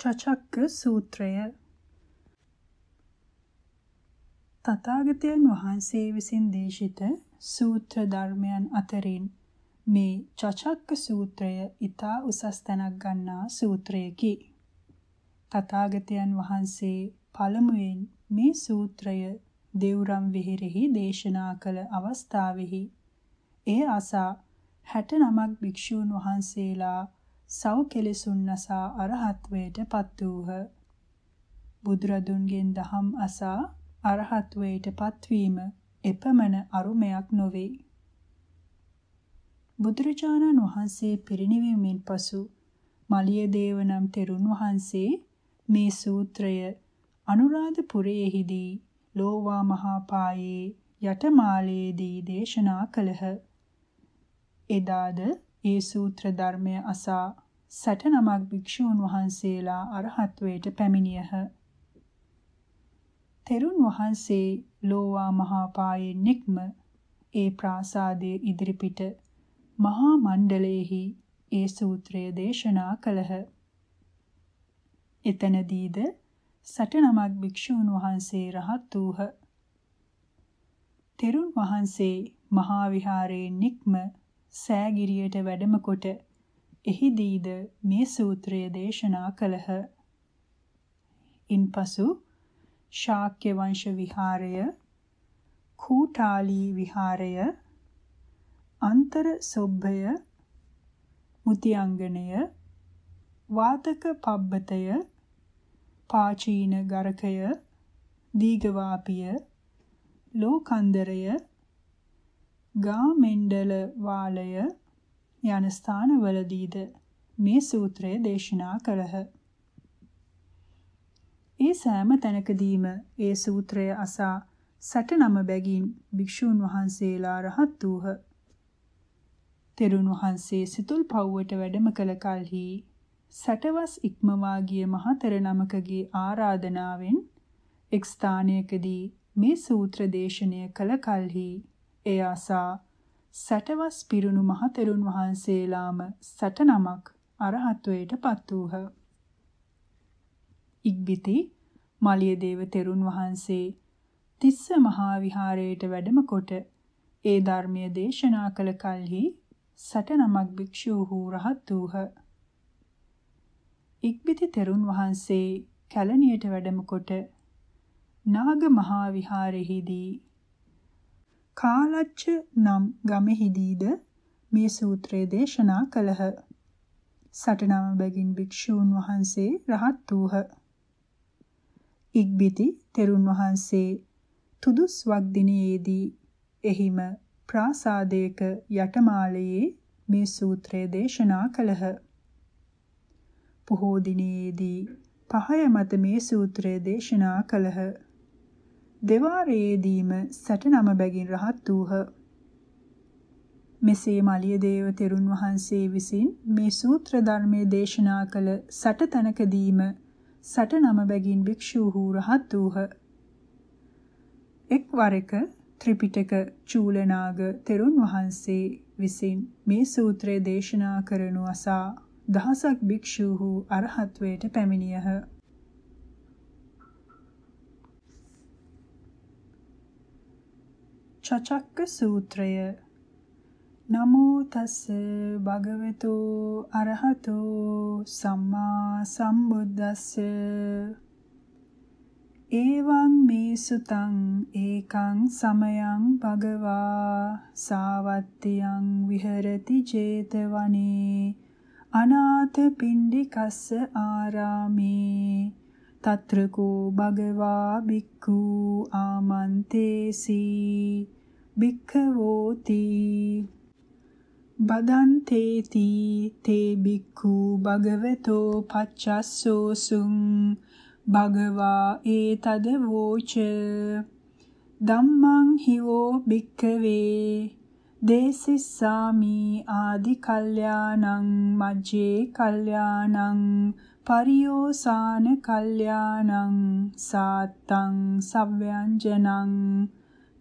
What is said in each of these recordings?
චචක්ක සූත්‍රය තථාගතයන් වහන්සේ විසින් දේශිත සූත්‍ර ධර්මයන් අතරින් මේ චචක්ක සූත්‍රය ඊතා උසස් තැනක් ගන්නා සූත්‍රයකි. තථාගතයන් වහන්සේ පළමුවෙන් මේ සූත්‍රය දේවරම් විහෙරෙහි දේශනා කළ අවස්ථාවෙහි ඒ අසා 69ක් භික්ෂූන් වහන්සේලා සව් කෙලෙසුන් නසා අරහත්වයට පත් වූහ. බුදුරදුන්ගෙන් දහම් අසා අරහත්වයට පත්වීම එපමණ අරුමයක් නොවේ. බුදුරජාණන් වහන්සේ පිරිනිවීමෙන් පසු මලියදේව නම් තෙරුන් වහන්සේ මේ සූත්‍රය අනුරාධපුරයේහිදී ලෝවා මහා පායේ යටමාලයේදී දේශනා කළහ. එදාද ඒ සූත්‍ර ධර්මය අසා සටනමක් භික්ෂූන් වහන්සේලා අරහත්වයට පැමිණියහ. තෙරුන් වහන්සේ ලෝවා මහා පායේ නික්ම ඒ ප්‍රාසාදයේ ඉදිරිපිට මහා මණ්ඩලයේහි ඒ සූත්‍රය දේශනා කළහ. එතනදීද සටනමක් භික්ෂූන් වහන්සේ රහත් වූහ. තෙරුන් වහන්සේ මහා විහාරයේ නික්ම සෑගිරියට වැඩම කොට එහිදීද මේ සූත්‍රය දේශනා කළහ. ඉන්පසු ශාක්‍ය වංශ විහාරය, කූටාලී විහාරය, අන්තර සොබ්බය, මුතියංගණය, වාතක පබ්බතය, පාචීන ගරකය, දීගවාපිය, ලෝකන්දරය, ගාමෙන්ඩල වාලය යන ස්ථානවලදීද මේ සූත්‍රය දේශනා කළහ. ඒ සෑම තැනකදීම ඒ සූත්‍රය අසා සටනම බැගින් භික්ෂූන් වහන්සේලා රහත් වූහ. තෙරුන් වහන්සේ සිතුල් පව්වට වැඩම කළ කලෙහි සටවස් ඉක්මවා ගිය මහතර නමකගේ ආරාධනාවෙන් එක් ස්ථානයකදී මේ සූත්‍ර දේශනය කළ කලෙහි එය අසා සැටවස් පිරුණු මහතෙරුන් වහන්සේලාම සැට නමක් අරහත්වයට පත් වූහ. ඉක්බිති මලියදේව තෙරුන් වහන්සේ තිස්ස මහා විහාරයට වැඩම කොට ඒ ධර්මයේ දේශනා කළ කලෙහි සැට නමක් භික්ෂූහු රහත් වූහ. ඉක්බිති තෙරුන් වහන්සේ කැලණියට වැඩම කොට නාග මහා විහාරෙහිදී කාලච්ච නම් ගමෙහිදීද මේ සූත්‍රය දේශනා කළහ. සටනම බැගින් භික්ෂූන් වහන්සේ රහත් වූහ. ඉක්බිති තෙරුන් වහන්සේ තුදුස් වක්දිනයේදී එහිම ප්‍රාසාදයක යටමාලයේ මේ සූත්‍රය දේශනා කළහ. පොහෝ දිනයේදී පහය මත මේ සූත්‍රය දේශනා කළහ. දෙවාරයේදීම සැට නම බැගින් රහත් වූහ. මෙසේ මලියදේව තෙරුන් වහන්සේ විසින් මේ සූත්‍ර ධර්මයේ දේශනා කළ සැට තැනකදීම සැට නම බැගින් භික්ෂූහු රහත් වූහ. එක්වර එක ත්‍රිපිටක චූලනාග තෙරුන් වහන්සේ විසින් මේ සූත්‍රය දේශනා කරනු අසා දහසක් භික්ෂූහු අරහත්වයට පැමිණියහ. චචක්ක සූත්‍රය නමෝ තස් භගවතු අරහතෝ සම්මා සම්බුද්දස්ස ඒවං මේ සුතං ඒකං සමයං භගවා සාවත්තියං විහෙරති 제තවනේ අනාථ පිණ්ඩිකස්ස ආරාමේ తత్రకో భగవా బిక్కు ఆమంతేసి භික්ඛවෝති බදන්තේති තේ බික්ඛු භගවතෝ පච්චස්සෝසුං භගවා ඒතද වෝච ධම්මං හිවෝ භික්ඛවේ දේසිස්සාමි ආදි කල්යාණං මජ්ජේ කල්යාණං පරියෝසాన කල්යාණං සාත්තං සව්‍යංජනං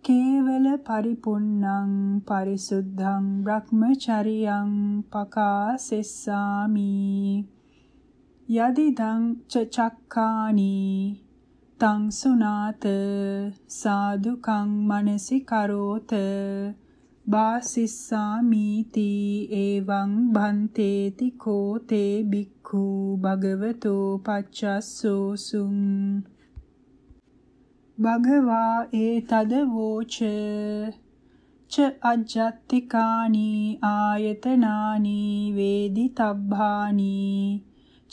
කේවල පරිපුන්නං පරිසුද්ධං බ්‍රහ්මචරියං පකාසෙස්සාමි යදිදං චක්කානි තං සුනාත සාදුකං මනසි කරෝත බාසිස්සාමීති එවං බන්තේති කෝතේ බික්ඛු භගවතෝ පච්චස්සෝසුං භගවා ඒ තද වෝච ච අජ්ජත්තිකානි ආයතනානි වේදිතබ්බානි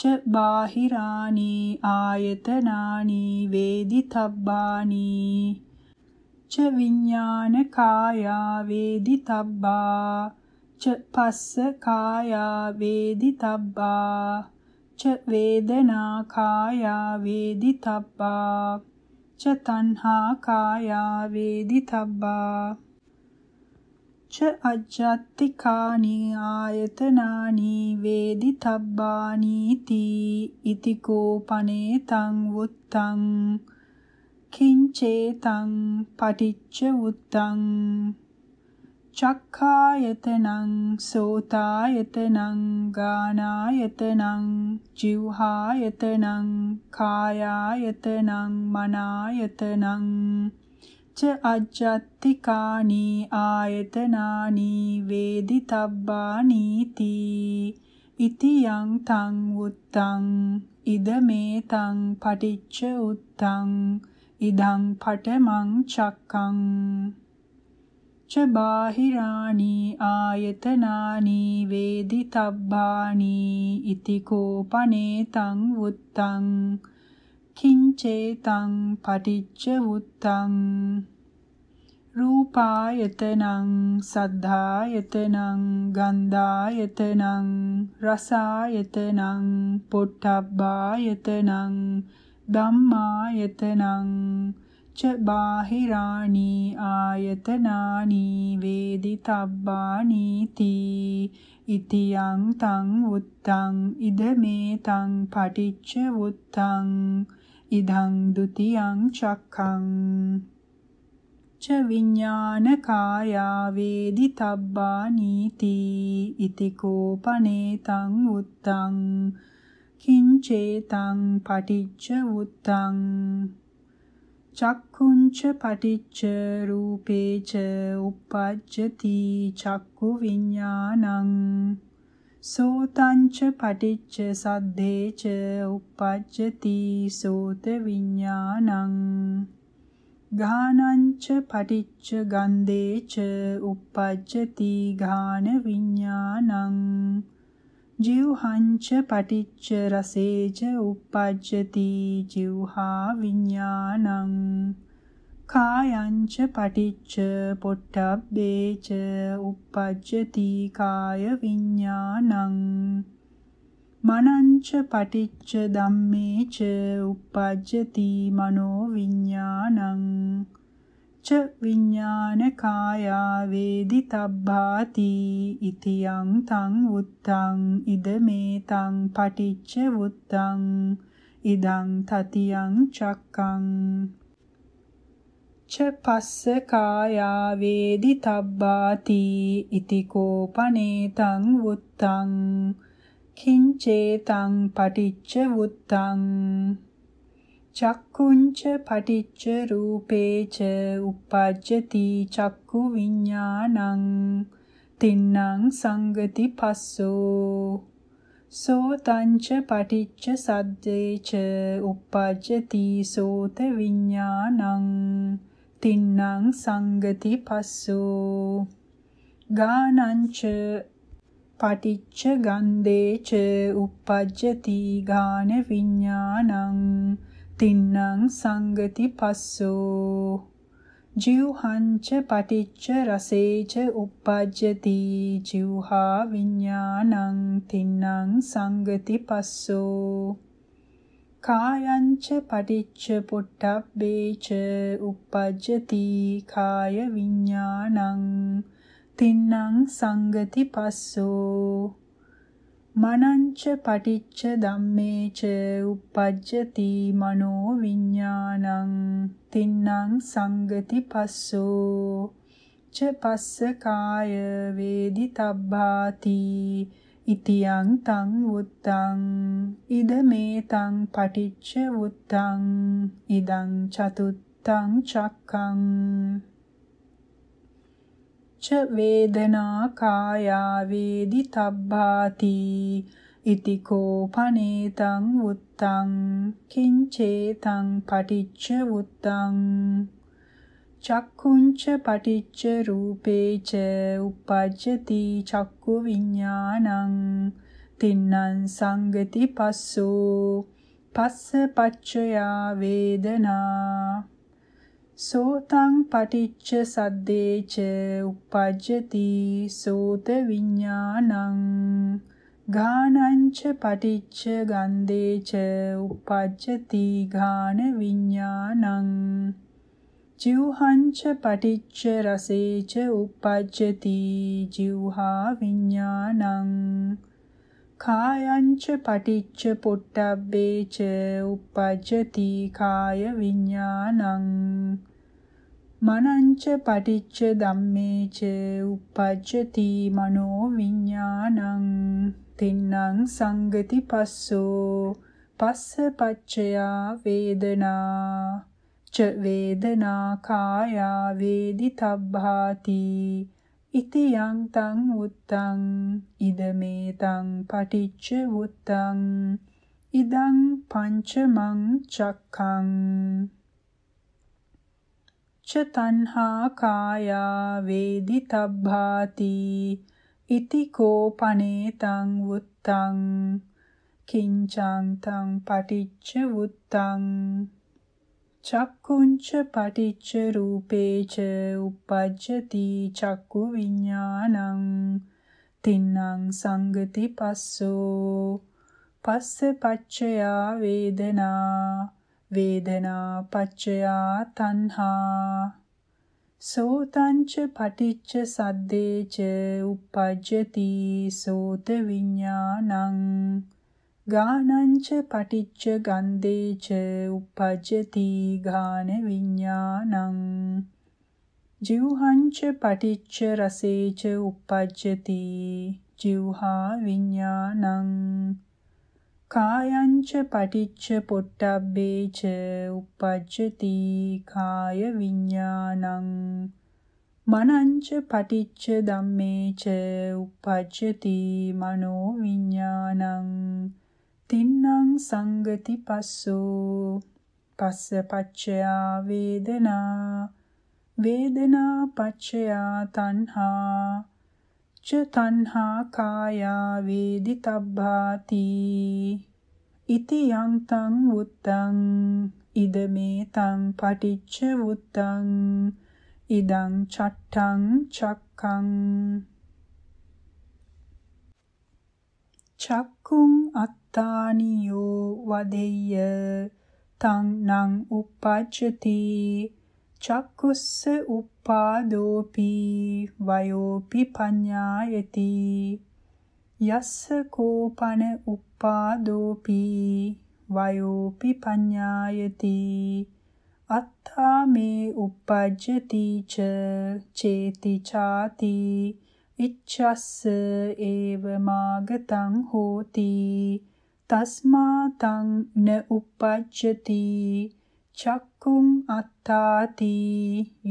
ච බාහිරානි ආයතනානි වේදිතබ්බානි ච විඥාන කායා වේදිතබ්බා ච පස්ස කායා වේදිතබ්බා ච වේදනා කායා වේදිතබ්බා ච තණ්හා කායා වේදිතබ්බා ච අජ්ජත්තිකානි ආයතනානි වේදිතබ්බානි තී ඉති කෝපනේ තං වුත්තං කිංචේ තං පටිච්ච වුත්තං චක්ඛායතනං සෝතායතනං ගානායතනං ජීවහායතනං කායායතනං මනායතනං ච අජ්ජත්තිකානි ආයතනානි වේදිතබ්බානීති ඉති යං තං උත්තං ඉද මේ තං පටිච්ච උත්තං ඉදං පඨමං චක්ඛං ච බාහිරාණී ආයතනානී වේදිතබ්බානී ඉති කෝපනේතං වුත්තං කිංචේතං පටිච්ච වුත්තං රූපායතනං සද්ධායතනං ගන්ධායතනං රසායතනං පොට්ටබ්බායතනං ධම්මායතනං ච බාහිරාණී ආයතනානි වේදිතබ්බානි තී ඉතියං තං උත්තං ඉදමේ තං පටිච්ච උත්තං ඉදං ဒ ුතියං චක්ඛං ච විඥාන කායා වේදිතබ්බානි තී ඉතිකෝපනේ තං උත්තං කිංචේ තං පටිච්ච උත්තං චක්ඛුංච පටිච්ච රූපේච uppajjati චක්කු විඥානං සෝතංච පටිච්ච සද්දේච uppajjati සෝත විඥානං ඝානංච පටිච්ච ගන්ධේච uppajjati ඝාන විඥානං ජීවහංච පටිච්ච රසේච uppajjati ජීවහා විඥානං කායංච පටිච්ච පොට්ටබ්බේච uppajjati කාය විඥානං මනංච පටිච්ච ධම්මේච uppajjati මනෝ විඥානං ච විඥාන කායා වේදි තබ්බාති ඉතියං තං උත්තං ඉද මේතං පටිච්ච උත්තං ඉදං තතියං චක්කං ච පස්ස කායා වේදි තබ්බාති ඉතිකෝපනේතං උත්තං කිංචේතං පටිච්ච උත්තං චක්කුංච පටිච්ච රූපේච uppajjati චක්කු විඥානං තින්නං සංගති පස්සෝ සෝතංච පටිච්ච සද්දේච uppajjati සෝත විඥානං තින්නං සංගති පස්සෝ ගානංච පටිච්ච ගන්ධේච uppajjati ගාන විඥානං තින්නං සංගති පස්සෝ ජීවහංච පටිච්ච රසේච uppajjati ජීවහා විඥානං තින්නං සංගති පස්සෝ කායංච පටිච්ච පුට්ටබ්බේච uppajjati කාය විඥානං තින්නං සංගති පස්සෝ මනංච පටිච්ච ධම්මේච uppajjati මනෝ විඥානං තින්නම් සංගති පස්සෝ ච පස්ස කාය වේදිතබ්බාති ඉතියං තං උත්තං ඉද මේ තං පටිච්ච උත්තං ඉදං චතුත්තං චක්ඛං ච වේදනා කායා වේදි තබ්බාති ඉතිකෝ පනේතං උත්තං කිංචේතං පටිච්ච උත්තං චක්කුංච පටිච්ච රූපේච uppajjati චක්කු විඥානං තින්නං සංගති පස්සෝ පස්ස පච්චයා වේදනා සෝතං පටිච්ච සද්දේච uppajjati සෝත විඥානං ඝානංච පටිච්ච ගන්ධේච uppajjati ඝාන විඥානං ජීවහංච පටිච්ච රසේච uppajjati ජීවහා විඥානං කායංච පටිච්ච පොට්ටබ්බේච uppajjati කාය විඥානං මනංච පටිච්ච ධම්මේච uppajjati මනෝ විඥානං තින්නං සංගති පස්සෝ පස්ස පච්චයා වේදනා ච වේදනා කායා වේදිතබ්භාති ඉතියං තං උත්තං ඉදමේ තං පටිච්ච උත්තං ඉදං පංචමං චක්ඛං චතන්හා කායා වේදිතබ්භාති ඉති කෝ පනේතං උත්තං කිංචං තං පටිච්ච උත්තං චක්කුංච පටිච්ච රූපේච uppajjati චක්කු විඥානං තින්නම් සංගති පස්සෝ පස්ස පච්චයා වේදනා වේදනා පච්චයා තණ්හා සෝතංච පටිච්ච සද්දේච uppajjati සෝත විඥානං ගානංච පටිච්ච ගන්දේච uppajjati ඝාන විඥානං ජීවහංච පටිච්ච රසේච uppajjati ජීවහා විඥානං කායංච පටිච්ච පොට්ටබ්බේච uppajjati කාය විඥානං මනංච පටිච්ච ධම්මේච uppajjati මනෝ විඥානං තින්නම් සංගති පස්සෝ පස්ස පච්චයා වේදනා වේදනා පච්චයා තණ්හා ච තණ්හා කායා වේදිතබ්බාති ඉති යං තං උත්තං ඉද මේ තං පටිච්ච උත්තං ඉදං චට්ඨං චක්ඛං චක්කුං අත් තානියෝ වදෙය්‍ය තං නං uppajjati චක්කුස්ස uppādōpi වයෝපි පඤ්ඤායති යස්ස කෝපන uppādōpi වයෝපි පඤ්ඤායති අත්තා මේ uppajjati ච චේති ചാති ඉච්ඡස්ස ඒව මාගතං හෝති තස්මා තං න උපජ්ජති චක්කුම් අත්තාති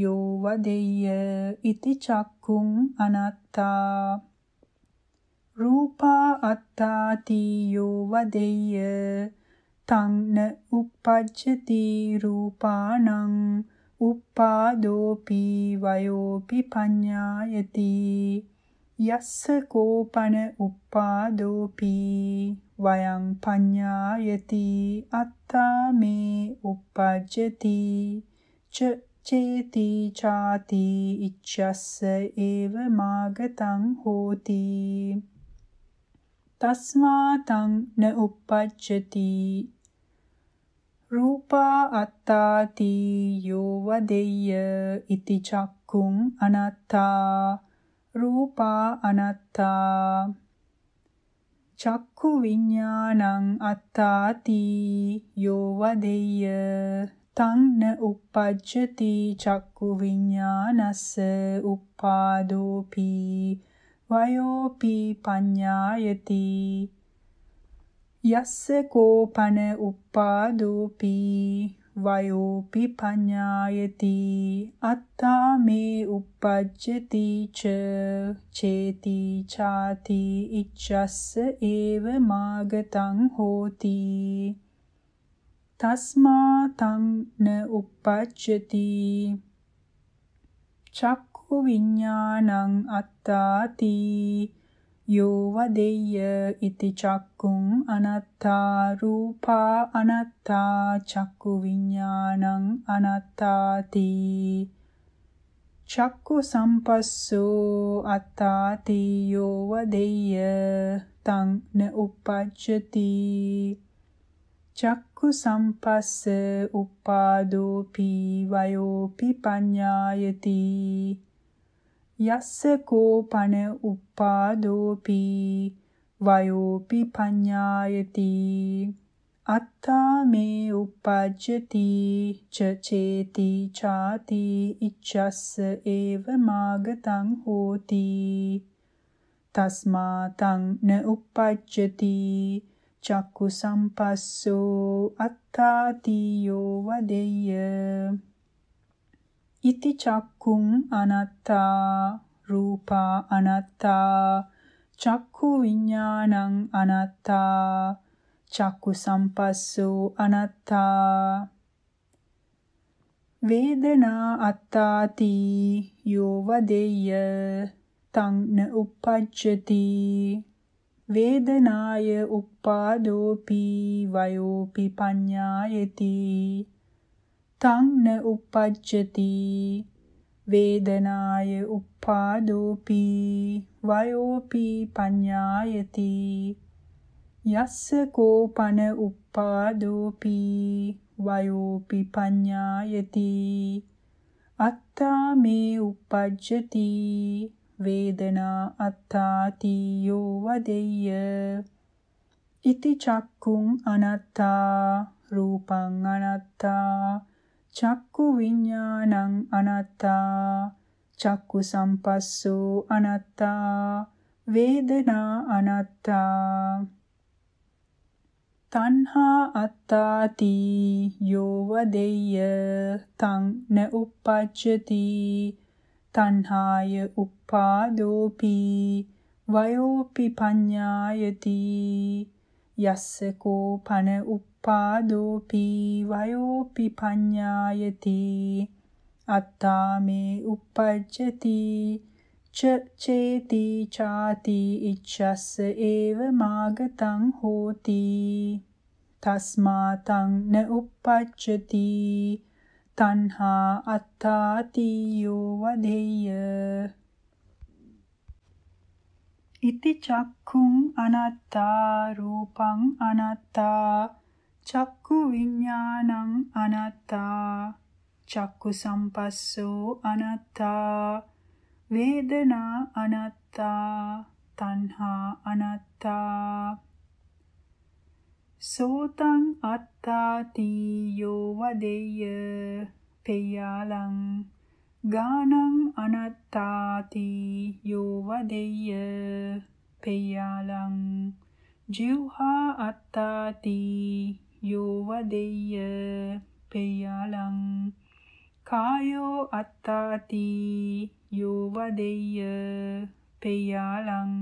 යෝ වදෙය්‍ය ඉති චක්කුම් අනත්තා රූපා අත්තාති යෝ වදෙය්‍ය තං න උපජ්ජති රූපානං උපාදෝපි වයෝපි පඤ්ඤායති යස්ස කෝපන උපාදෝපි වයං පඤ්ඤායති අත්තා මේ uppajjati ච චේති ചാති ඉච්ඡස්ස ඒව මාගතං හෝති තස්මා තං න uppajjati රූපා අත්තාති යෝ වදෙය්‍ය ඉති චක්කුං අනත්තා රූපා අනත්තා චක්ඛු විඥානං අත්තාති යෝ වදෙය්‍ය තන්න uppajjati චක්කු විඤ්ඤානස්ස uppādōpī වයෝපි පඤ්ඤායති යස්ස කෝපන uppādōpī වයෝපි පඤ්ඤායති අත්තා මේ uppajjati ච චේති ചാති ඉච්ඡස්ස ඒව මාගතං හෝති තස්මා තං න uppajjati චක්ඛු විඥානං අත්තාති යෝ වදෙය්‍ය ඉති චක්කුං අනත්තා රූපා අනත්තා චක්කු විඥානං අනත්තාති චක්කු සම්පස්සෝ අත්තාති යෝ වදෙය්‍ය තං න උපජ්ජති චක්කු සම්පස්ස උපාදෝපි වයෝපි පඤ්ඤායති යස්ස කෝපන උප්පාදෝපි වයෝපි පඤ්ඤායති අත්තා මේ උපජ්ජති චේති ചാති ඉච්ඡස්ස ඒව මාගතං හෝති තස්මා තං න උපජ්ජති චක්කු සම්පස්සෝ අත්තාතියෝ වදෙය්‍ය ඉති චක්කුම් අනත්තා රූපා අනත්තා චක්කු විඥානං අනත්තා චක්කු සම්පස්සෝ අනත්තා වේදනා අත්තාති යෝව දෙය්‍ය තං න uppajjati වේදනාය uppādopi vayopi paññāyati තං න උපජ්ජති වේදනාය උපාදෝපි වයෝපි පඤ්ඤායති යස්ස කෝපන උපාදෝපි වයෝපි පඤ්ඤායති අත්තා මේ උපජ්ජති වේදනා අත්තාති යෝ වදෙය්‍ය ඉති චක්කුම් අනත්තා රූපං අනත්තා චක්කු විඤ්ඤාණං අනත්තා චක්කු සම්පස්සෝ අනත්තා වේදනා අනත්තා තණ්හා අත්තාති යෝව දෙය්‍ය තං න උප්පච්චති තණ්හාය උපාදෝපි වයෝපි පඤ්ඤායති යස්ස කෝ පන උප්ප පාදෝපි වයෝපි පඤ්ඤායති අත්තාමේ uppajjati ච චේති ചാති ඉච්ඡස්ස ඒව මාගතං හෝති තස්මාතං න uppajjati තණ්හා අත්තාති යෝ වදෙය්‍ය ඉති චක්ඛුං අනත්තා රූපං අනත්තා චක්කු විඥානං අනත්තා චක්කු සම්පස්සෝ අනත්තා වේදනා අනත්තා තණ්හා අනත්තා සෝතං අත්තාති යෝ වදෙය්‍ය පෙයාලං ගානං අනත්තාති යෝ වදෙය්‍ය පෙයාලං ජීවහා අත්තාති යෝව දෙය්‍ය පෙයලං කායෝ අත්තාති යෝව දෙය්‍ය පෙයලං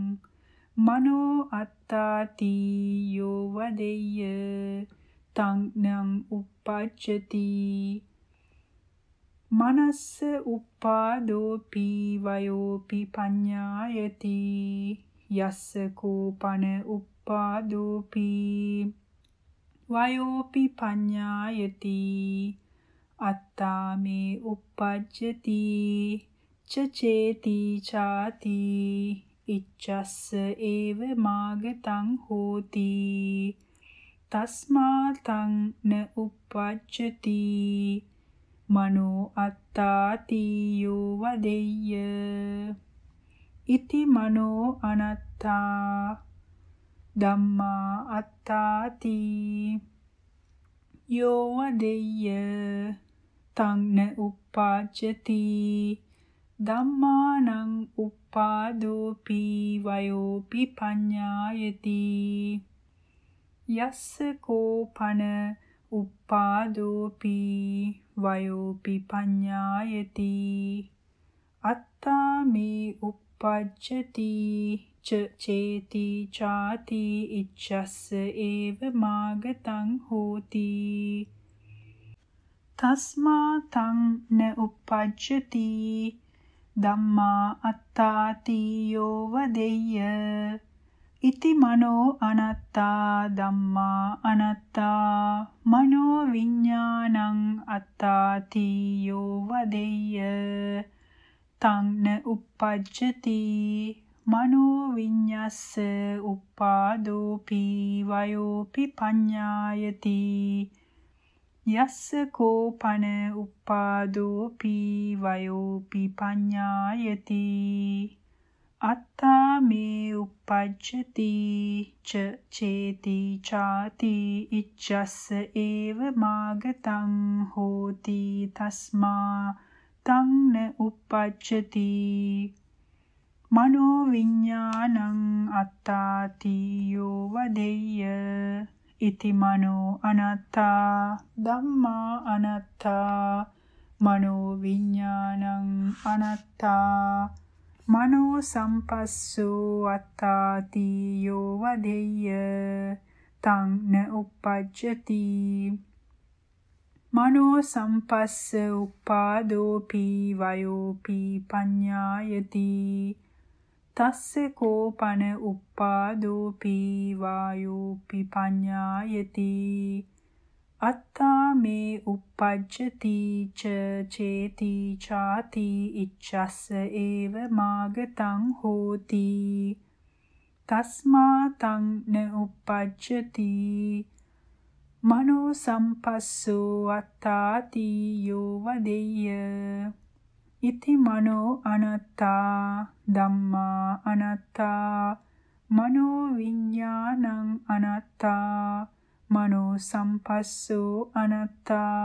මනෝ අත්තාති යෝව දෙය්‍ය තං උපච්චති මනස්ස උපාදෝපි වයෝපි පඤ්ඤායති යස්ස කෝපන උපාදෝපි වයෝපි පඤ්ඤායති අත්තාමේ uppajjati චචේති ചാති ඉච්ඡස්ස ඒව මාගතං හෝති තස්මාතං න uppajjati මනෝ අත්තාති යෝ වදෙය්‍ය ඉති මනෝ අනත්තා ධම්මා අත්තාති යෝ අදෙය්‍ය තංන උපාච්චති ධම්මානං උපාදෝපි වයෝපි පඤ්ඤායති යස්ස කෝපන උපාදෝපි වයෝපි පඤ්ඤායති අත්තාමි uppajjati ච චේති ചാති ඉච්ඡස්ස ඒව මාගතං හෝති තස්මා තං න උපජ්ජති ධම්මා අත්තාති යෝව දෙය්‍ය ඉති මනෝ අනත්තා ධම්මා අනත්තා මනෝ විඥානං අත්තාති යෝව දෙය්‍ය තං න උපජ්ජති මනෝ විඤ්ඤස්ස උපාදෝපි වයෝපි පඤ්ඤායති යස්ස කෝපන උපාදෝපි වයෝපි පඤ්ඤායති අත්තා මේ උපජ්ජති ච චේති ചാති ඉච්ඡස්ස ඒව මාගතං හෝති තස්මා තං න උපජ්ජති මනෝ විඥානං අත්තාති යෝව දෙය්‍ය ඉති මනෝ අනත්තා ධම්මා අනත්තා මනෝ විඥානං අනත්තා මනෝ සම්පස්සෝ අත්තාති යෝව දෙය්‍ය තං න උපජ්ජති මනෝ සම්පස්ස උපාදෝපි වයෝපි පඤ්ඤායති තස්සේ කෝපන උප්පාදෝපී වායෝපි පඤ්ඤායති අත්තා මේ uppajjati ච චේති ചാති ඉච්ඡස්ස ඒව මාගතං හෝති තස්මා තං න uppajjati මනෝ සම්පස්සෝ අත්තාති යෝව දෙය්‍ය ඉති මනෝ අනත්තා ධම්මා අනත්තා මනෝ විඥානං අනත්තා මනෝ සම්පස්සෝ අනත්තා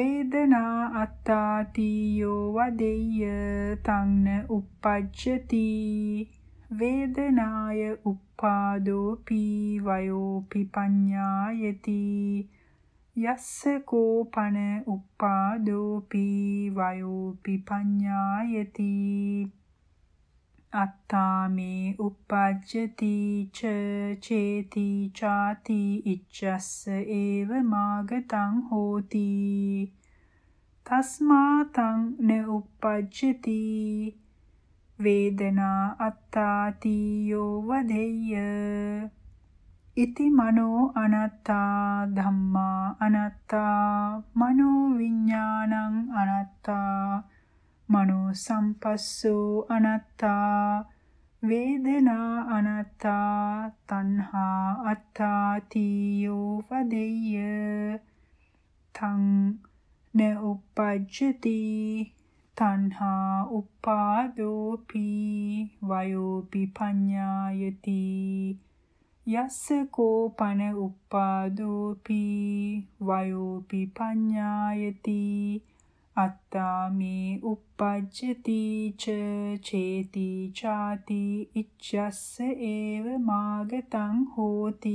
වේදනා අත්තාති යෝ වදෙය්‍ය තන්න uppajjati වේදනාය uppādōpi vayōpi paññāyati යස්ස කෝපන උප්පාදෝපි වයෝපි පඤ්ඤායති අත්තාමේ uppajjati ච චේති ചാති ඉච්ඡස්ස ඒව මාගතං හෝති තස්මාතං න uppajjati වේදනා අත්තාති යෝ වදෙය්‍ය ඉති මනෝ අනත්තා ධම්මා අනත්තා මනෝ විඥානං අනත්තා මනෝ සම්පස්සෝ අනත්තා වේදනා අනත්තා තණ්හා අත්තා තීයෝ වදෙය්‍ය තං න උපජ්ජති තණ්හා උපාදෝපි වයෝපි පඤ්ඤායති යස්ස කෝපන උප්පාදෝපි වයෝපි පඤ්ඤායති අත්තාමේ uppajjati ච චේති ചാති ඉච්ඡස්ස ඒව මාගතං හෝති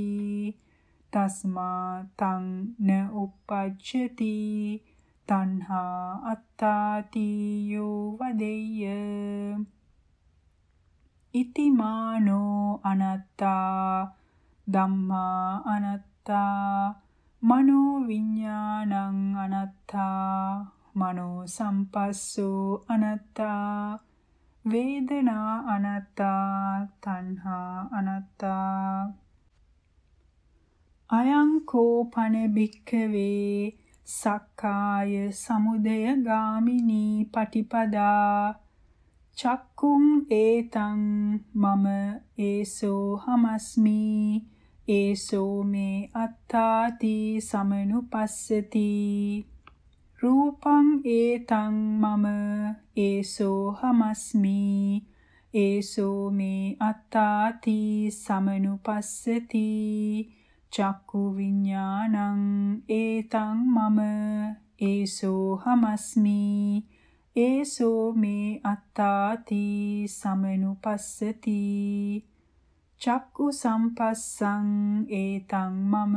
තස්මා තං න uppajjati තණ්හා අත්තාති යෝ වදෙය්‍ය ඉතිමානෝ අනත්තා ධම්මා අනත්තා මනෝ විඥානං අනත්තා මනෝ සම්පස්සෝ අනත්තා වේදනා අනත්තා තණ්හා අනත්තා අයං කෝපන භික්ඛවේ සක්කාය සමුදය ගාමිනී පටිපදා චක්කුම් ඒතං මම ඒසෝ හමස්මි ඒසෝ මේ අත්තාති සමනුපස්සති රූපං ඒතං මම ඒසෝ හමස්මි ඒසෝ මේ අත්තාති සමනුපස්සති චක්කු විඥානං ඒතං මම ඒසෝ හමස්මි ඒසෝ මේ අත්තාති සමනුපස්සති චක්කු සම්පස්සං ඒතං මම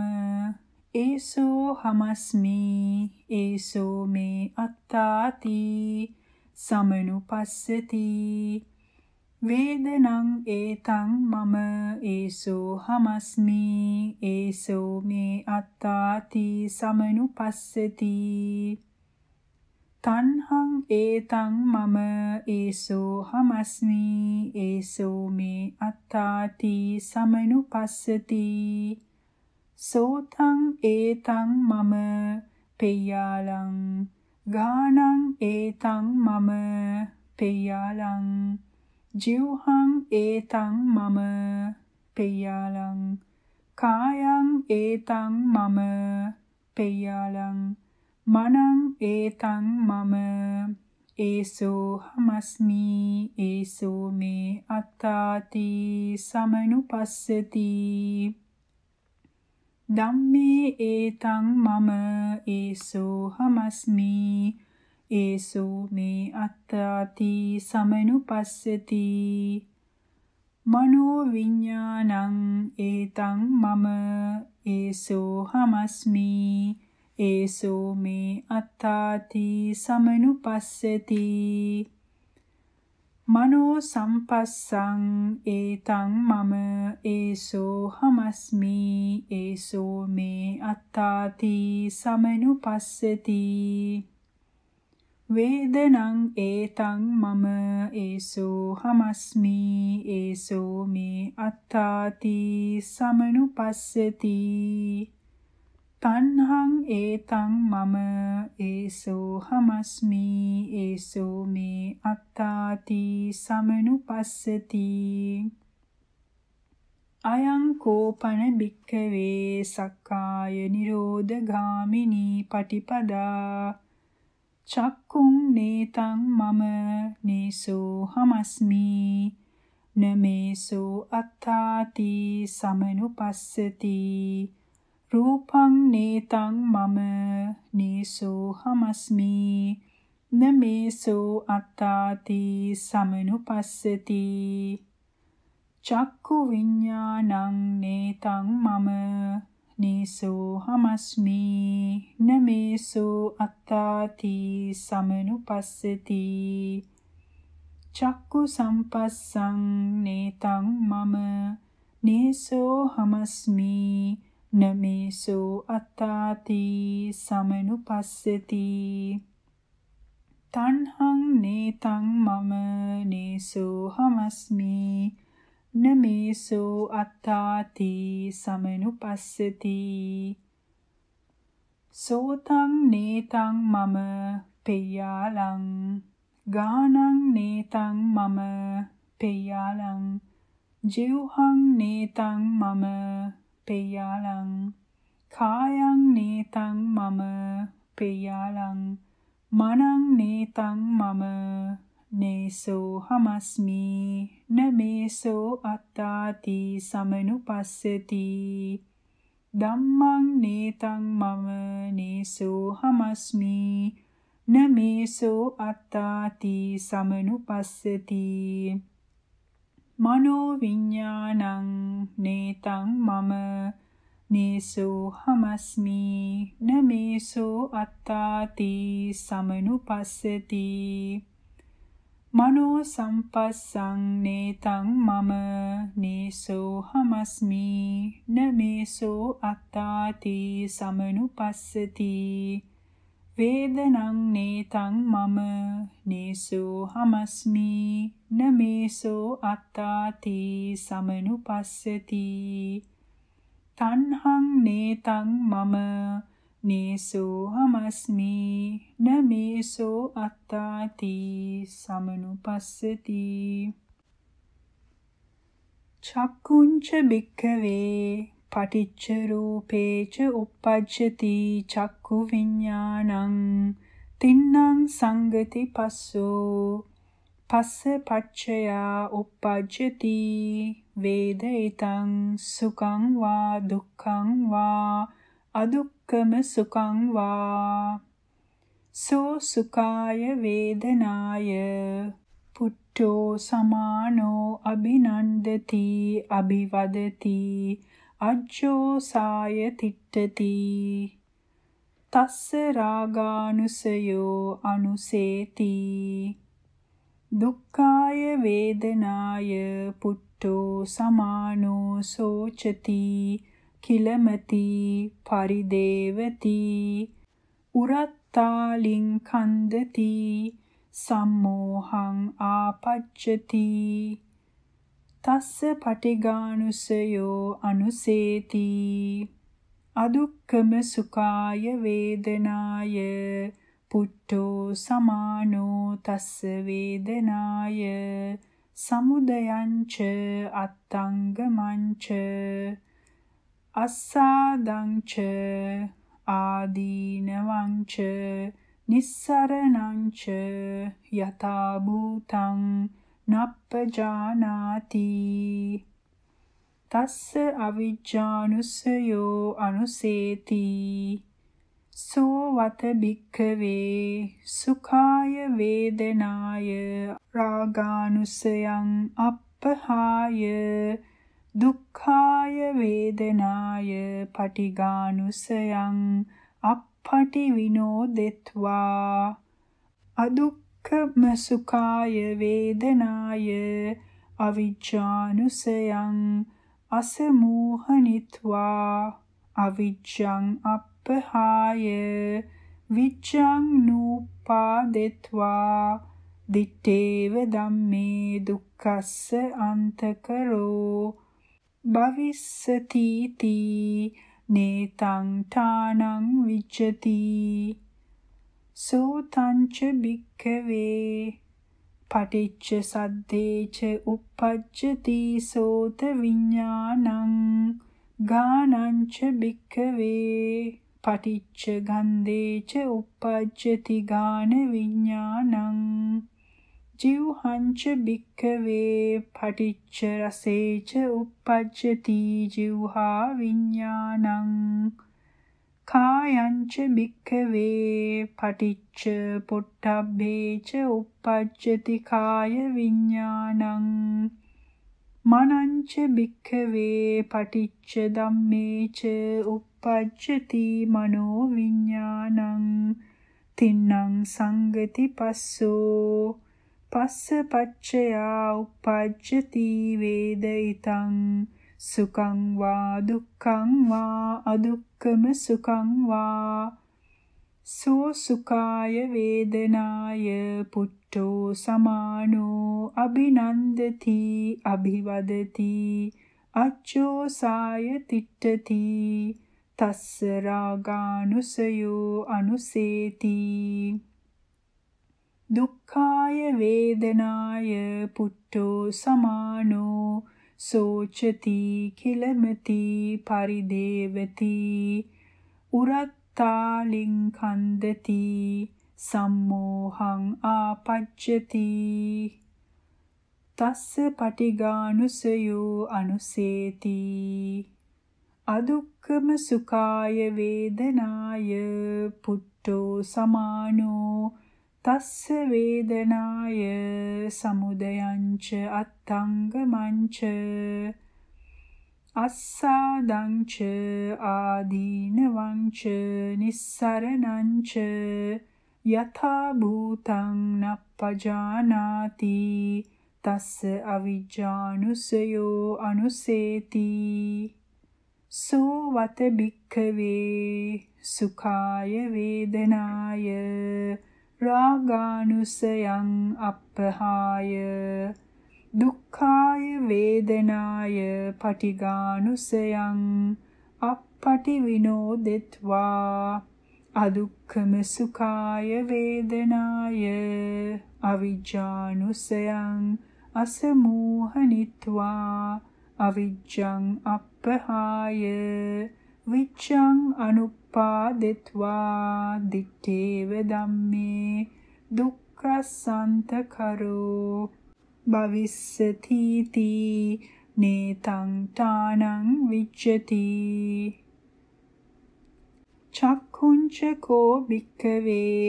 ඒසෝ හමස්මි ඒසෝ මේ අත්තාති සමනුපස්සති වේදනං ඒතං මම ඒසෝ හමස්මි ඒසෝ මේ අත්තාති සමනුපස්සති තණ්හං ඒතං මම ඒසෝ හමස්මි ඒසෝ මේ අත්තාති සමනුපස්සති සෝතං ඒතං මම පෙය්‍යාලං ගානං ඒතං මම පෙය්‍යාලං ජීවහං ඒතං මම පෙය්‍යාලං කායං ඒතං මම පෙය්‍යාලං මනං ඒතං මම ඒසෝ හමස්මි ඒසෝ මේ අත්තාති සමනුපස්සති ධම්මේ ඒතං මම ඒසෝ හමස්මි ඒසෝ මේ අත්තාති සමනුපස්සති මනෝ විඥානං ඒතං මම ඒසෝ හමස්මි ඒසෝ මේ අත්තාති සමනුපස්සති මනෝ සම්පස්සං ඒතං මම ඒසෝ හමස්මි ඒසෝ මේ අත්තාති සමනුපස්සති වේදනං ඒතං මම ඒසෝ හමස්මි ඒසෝ මේ අත්තාති සමනුපස්සති තණ්හං ඒතං මම ඒසෝ හමස්මි ඒසෝ මේ අත්තාති සමනුපස්සති අයං කෝපන බික්කවේ සක්කාය නිරෝධ ගාමිනී පටිපදා චක්කුම් නේතං මම නේසෝ හමස්මි නමේසෝ අත්තාති සමනුපස්සති රූපං නේතං මම නීසෝ හමස්මි නමේසෝ අත්තාති සමනුපස්සති චක්කු විඤ්ඤාණං නේතං මම නීසෝ හමස්මි නමේසෝ අත්තාති සමනුපස්සති චක්කු සම්පස්සං නේතං මම නේසෝ හමස්මි නමේසෝ අත්තාති සමනුපස්සති තණ්හං නේතං මම නේසෝ හමස්මි නමේසෝ අත්තාති සමනුපස්සති සෝතං නේතං මම පෙයාලං ගානං නේතං මම පෙයාලං ජීවහං නේතං මම පෙය්‍යාලං කායං නේතං මම පෙය්‍යාලං මනං නේතං මම නේසෝ හමස්මි නමේසෝ අත්තාති සමනුපස්සති ධම්මං නේතං මම නේසෝ හමස්මි නමේසෝ අත්තාති සමනුපස්සති මනෝ විඥානං නේතං මම නේසෝ හමස්මි නමේසෝ අත්තාති සමනුපස්සති මනෝ සම්පස්සං නේතං මම නේසෝ හමස්මි නමේසෝ අත්තාති සමනුපස්සති වේදනං නේතං මම නේසෝ හමස්මි නමේසෝ අත්තාති සමනුපස්සති තණ්හං නේතං මම නේසෝ හමස්මි නමේසෝ අත්තාති සමනුපස්සති චක්කුංච බික්කවේ පටිච්ච රූපේච uppajjati චක්කු විඥානං තින්නම් සංගති පස්සෝ පස්ස පච්චයා uppajjati වේදිතං සුඛං වා දුක්ඛං වා අදුක්කම සුඛං වා සෝ සුඛාය වේදනාය පුට්ඨෝ සමානෝ අභිනන්දති අභිවදති අජ්ජෝසාය තිට්ඨති තස්ස රාගානුසයෝ අනුසේති දුක්ඛාය වේදනාය පුට්ඨෝ සමානෝ සෝචති කිලමති පරිදේවති උරත්තාලින් කන්දති සම්මෝහං ආපච්චති තස්ස පටිගානුසයෝ අනුසේති අදුක්කම සුඛාය වේදනාය පුට්ඨෝ සමානෝ තස්ස වේදනාය සමුදයංච අත්තංගමංච අස්සාදංච ආදීනවංච නිස්සරණංච යතා භූතං නප්පජානාති තස්ස අවිජ්ජානුස්සයෝ අනුසේති සෝ වත භික්ඛවේ සුඛාය වේදනාය රාගානුසයං අප්පහාය දුක්ඛාය වේදනාය පටිගානුසයං අප්පටි විනෝදෙත්වා අදුක් කම සුඛාය වේදනාය අවිජ්ජානුසයං අසමෝහනිත්වා අවිජ්ජං අප්පහාය විච්ඡං නූපාදෙත්වා දිත්තේව ධම්මේ දුක්ඛස්ස අන්තකරෝ භවිස්සති තී නේතං තානං විච්ඡති සෝ තංච භික්ඛවේ පටිච්ච සද්දේච uppajjati සෝත විඥානං ගානංච භික්ඛවේ පටිච්ච ගන්ධේච uppajjati ගාන විඥානං ජීවහංච භික්ඛවේ පටිච්ච රසේච uppajjati ජීවහා විඥානං කායංච භික්ඛවේ පටිච්ච පොට්ටබ්බේච uppajjati කාය විඥානං මනංච භික්ඛවේ පටිච්ච ධම්මේච uppajjati මනෝ විඥානං තින්නම් සංගති පස්සෝ පස්ස පච්චයා uppajjati වේදිතං සුඛං වා දුක්ඛං වා අදුක්ඛම සුඛං වා සෝ සුඛාය වේදනාය පුට්ඨෝ සමානෝ අබිනන්දති අභිවදති අච්චෝ සාය තිට්ඨති තස්ස රාගානුසයෝ අනුසේති දුක්ඛාය වේදනාය පුට්ඨෝ සමානෝ සෝචති කිලමති පරිදේවති උරත්තාලින් කන්දති සම්මෝහං ආපච්චති තස්ස පටිගානුසයෝ අනුසේති අදුක්කම සුඛාය වේදනාය පුට්ටෝ සමානෝ තස්ස වේදනාය සමුදයංච අත්තංගමංච අස්සාදංච ආදීනවංච නිස්සරණංච යථා භූතං නප්පජානාති තස්ස අවිජ්ජානුසයෝ අනුසේති සෝ වත භික්ඛවේ සුඛාය වේදනාය රාගානුසයං අප්පහාය දුක්ඛාය වේදනාය පටිගානුසයං අප්පටි විනෝදෙත්වා අදුක්ඛම සුඛාය වේදනාය අවිජ්ජානුසයං අසමෝහනිත්වා අවිජ්ජං අප්පහාය විච්ඡං අනුප්ප උප්පාදෙත්වා දිත්තේව ධම්මේ දුක්ඛසන්ත කරෝ භවිස්සති තී නේතං තානං විච්ඡති චක්ඛුංච කෝ භික්ඛවේ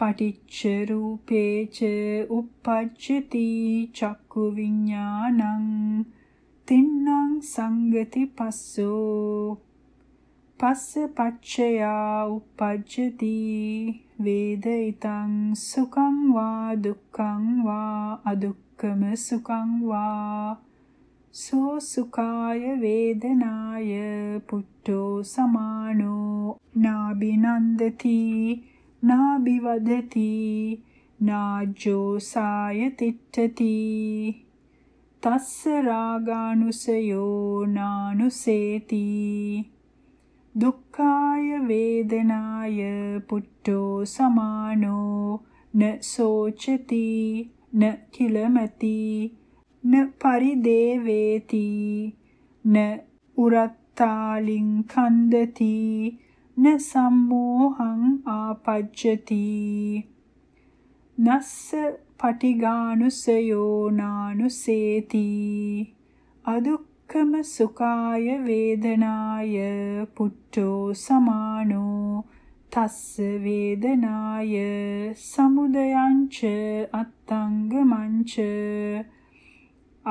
පටිච්ච රූපේච uppajjati චක්කු විඥානං තින්නම් සංගති පස්සෝ පස්ස පච්චයා උපජ්ජති වේදිතං සුඛං වා දුක්ඛං වා අදුක්ඛම සුඛං වා සෝ සුඛාය වේදනාය පුට්ඨෝ සමානෝ නාබිනන්දති නාබිවදති නාජෝ සාය තිට්ඨති තස්ස රාගානුසයෝ නානුසේති දුක්ඛාය වේදනාය පුට්ඨෝ සමානෝ න සෝචති න කිලමති න පරිදේවේති න උරත්තාලින් කන්දති න සම්මෝහං ආපජ්ජති නස්ස පටිගානුසයෝ නානුසේති අදුක් එක්කම සුඛාය වේදනාය පුට්ඨෝ සමානෝ තස්ස වේදනාය සමුදයංච අත්තංගමංච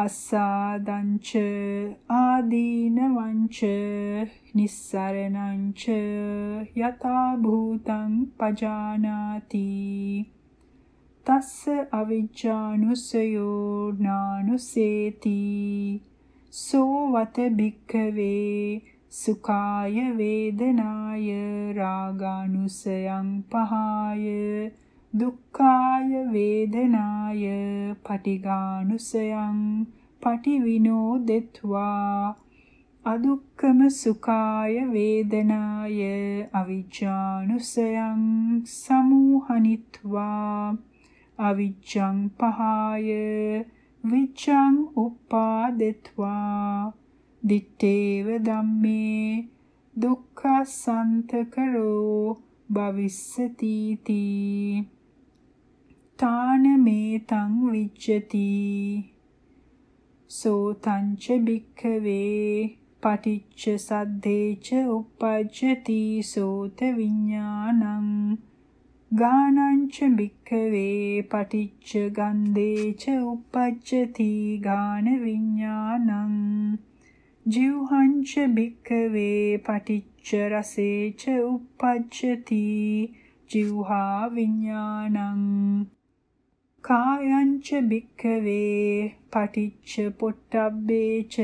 අස්සාදංච ආදීනවංච නිස්සරණංච යතා භූතං පජානාති තස්ස අවිජ්ජානුසයෝ නානුසේති සෝවත භික්ඛවේ සුඛාය වේදනාය රාගානුසයං පහාය දුක්ඛාය වේදනාය පටිඝානුසයං පටිවිනෝදෙත්වා අදුක්කම සුඛාය වේදනාය අවිජ්ජානුසයං සමූහනිත්වා අවිජ්ජං පහාය විචං උපාදෙත්වා දිත්තේව ධම්මේ දුක්ඛසන්තකරෝ භවිස්සති තී තාන මේතං විච්ඡති සෝතං ච භික්ඛවේ පටිච්ච සද්දේච උපජ්ජති සෝත විඥානං ගානංච භික්ඛවේ පටිච්ච ගන්ධේච uppajjati ගාන විඥානං ජීවහංච භික්ඛවේ පටිච්ච රසේච uppajjati ජීවහා විඥානං කායංච භික්ඛවේ පටිච්ච පොට්ටබ්බේච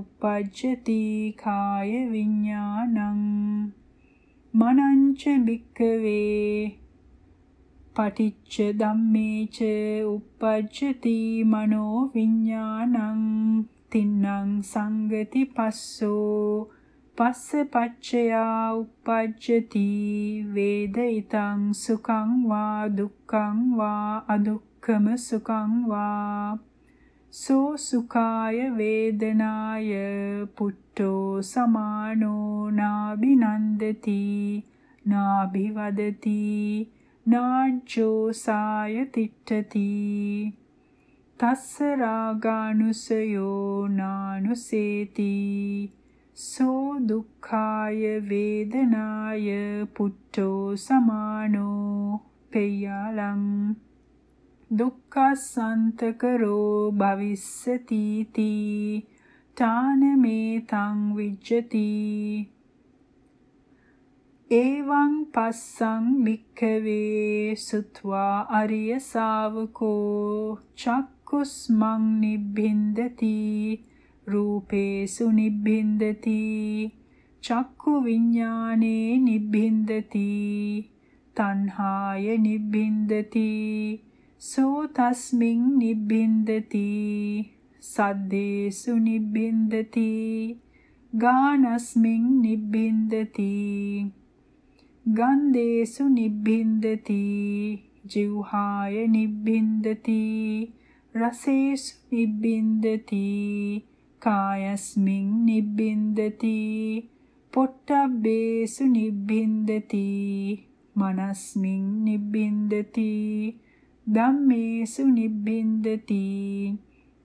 uppajjati කාය විඥානං මනංච භික්ඛවේ පටිච්ච ධම්මේච uppajjati මනෝ විඥානං තින්නං සංගති පස්සෝ පස්ස පච්චයා uppajjati වේදිතං සුඛං වා දුක්ඛං වා අදුක්ඛම සුඛං වා සෝ සුඛාය වේදනාය පුට්ඨෝ සමානෝ නාබිනන්දති නාභිවදති නාජ්ජෝ සාය තිට්ඨති තස්ස රාගානුසයෝ නානුසේති සෝ දුක්ඛාය වේදනාය පුට්ඨෝ සමානෝ පේයලං දුක්ඛසන්තකරෝ භවිස්සති තී තාන මේ තං විජ්ජති එවං පස්සං භික්ඛවේ සුත්වා අරිය ශාවකෝ චක්කුස්මං නිබ්බින්දති රූපේසු නිබ්බින්දති චක්කු විඥානේ නිබ්බින්දති තණ්හාය නිබ්බින්දති සෝ තස්මින් නිබ්බින්දති සද්දේසු නිබ්බින්දති ගානස්මින් නිබ්බින්දති ගන්ධේසු නිබ්බින්දති ජීවහාය නිබ්බින්දති රසේසු නිබ්බින්දති කායස්මින් නිබ්බින්දති පොට්ටබ්බේසු නිබ්බින්දති මනස්මින් නිබ්බින්දති ධම්මේසු නිබ්බින්දති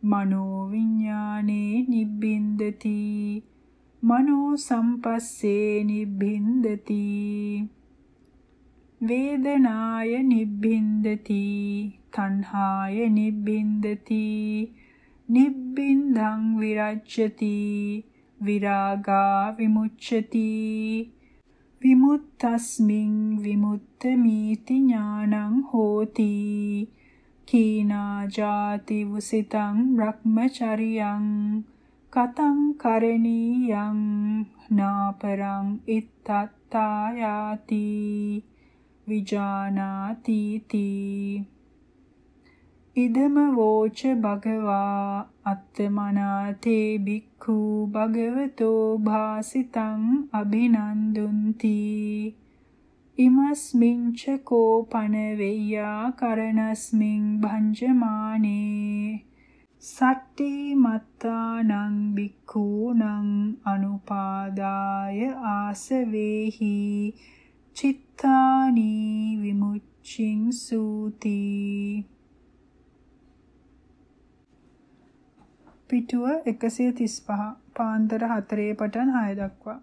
මනෝ විඥානේ නිබ්බින්දති මනෝ සම්පස්සේ නිබ්බින්දති වේදනාය නිබ්බින්දති තණ්හාය නිබ්බින්දති නිබ්බින්දං විරච්ඡති විරාගා විමුච්ඡති විමුත්තස්මින් විමුත්ත මීති ඥානං හෝති කීනා ජාති වසිතං බ්‍රහ්මචරියං කතං කරණීයං නාපරං ඉත්තත්තායාති විජානාති තී ඉදම වෝච භගවා අත්තමනාතේ භික්ඛු භගවතෝ භාසිතං අභිනන්දුන්ති ඉමස්මින් ච කෝපන වෙය්‍යා කරණස්මින් භංජමානේ සට්ටි මත්තානං බික්ඛූනං අනුපාදාය ආසවේහි චිත්තානි විමුච්ඡින් සූති පිටුව 135 පාන්දර 4 පටන් 6 දක්වා